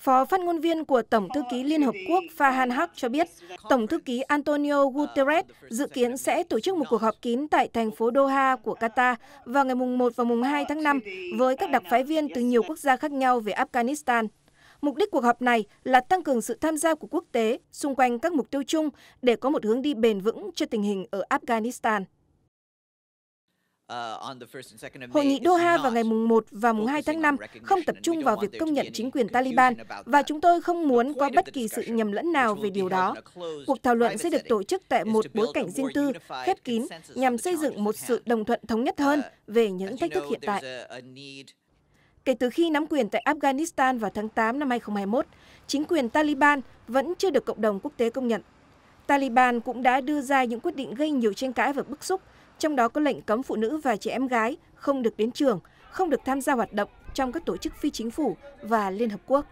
Phó phát ngôn viên của Tổng thư ký Liên Hợp Quốc Fahan Haq cho biết, Tổng thư ký Antonio Guterres dự kiến sẽ tổ chức một cuộc họp kín tại thành phố Doha của Qatar vào ngày mùng 1 và mùng 2 tháng 5 với các đặc phái viên từ nhiều quốc gia khác nhau về Afghanistan. Mục đích cuộc họp này là tăng cường sự tham gia của quốc tế xung quanh các mục tiêu chung để có một hướng đi bền vững cho tình hình ở Afghanistan. Uh, Hội nghị Doha vào ngày mùng 1 và mùng 2 tháng 5 không tập trung vào việc công nhận chính quyền Taliban và chúng tôi không muốn có bất kỳ sự nhầm lẫn nào về điều đó. Cuộc thảo luận sẽ được tổ chức tại một bối cảnh riêng tư, khép kín nhằm xây dựng một sự đồng thuận thống nhất hơn uh, về những thách thức hiện tại. Kể từ khi nắm quyền tại Afghanistan vào tháng 8 năm 2021, chính quyền Taliban vẫn chưa được cộng đồng quốc tế công nhận. Taliban cũng đã đưa ra những quyết định gây nhiều tranh cãi và bức xúc trong đó có lệnh cấm phụ nữ và trẻ em gái không được đến trường, không được tham gia hoạt động trong các tổ chức phi chính phủ và Liên Hợp Quốc.